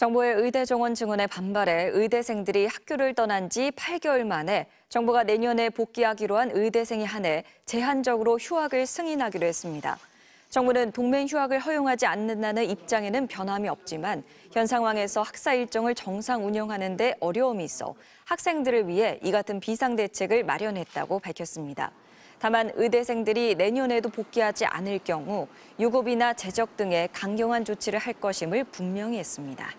정부의 의대 정원 증원에 반발해 의대생들이 학교를 떠난 지 8개월 만에 정부가 내년에 복귀하기로 한 의대생에 한해 제한적으로 휴학을 승인하기로 했습니다. 정부는 동맹 휴학을 허용하지 않는다는 입장에는 변함이 없지만 현 상황에서 학사 일정을 정상 운영하는 데 어려움이 있어 학생들을 위해 이 같은 비상 대책을 마련했다고 밝혔습니다. 다만 의대생들이 내년에도 복귀하지 않을 경우 유급이나 제적 등의 강경한 조치를 할 것임을 분명히 했습니다.